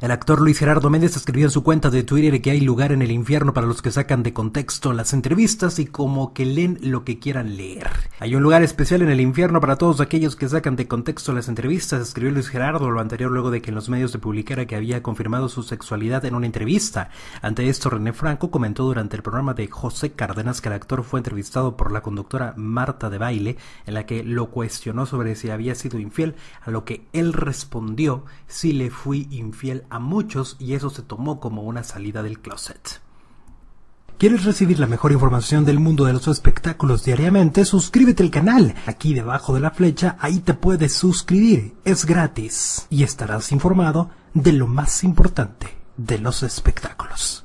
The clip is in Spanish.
El actor Luis Gerardo Méndez escribió en su cuenta de Twitter que hay lugar en el infierno para los que sacan de contexto las entrevistas y como que leen lo que quieran leer. Hay un lugar especial en el infierno para todos aquellos que sacan de contexto las entrevistas, escribió Luis Gerardo lo anterior luego de que en los medios se publicara que había confirmado su sexualidad en una entrevista. Ante esto, René Franco comentó durante el programa de José Cárdenas que el actor fue entrevistado por la conductora Marta de Baile, en la que lo cuestionó sobre si había sido infiel, a lo que él respondió, si le fui infiel a muchos y eso se tomó como una salida del closet. ¿Quieres recibir la mejor información del mundo de los espectáculos diariamente? Suscríbete al canal. Aquí debajo de la flecha, ahí te puedes suscribir. Es gratis. Y estarás informado de lo más importante de los espectáculos.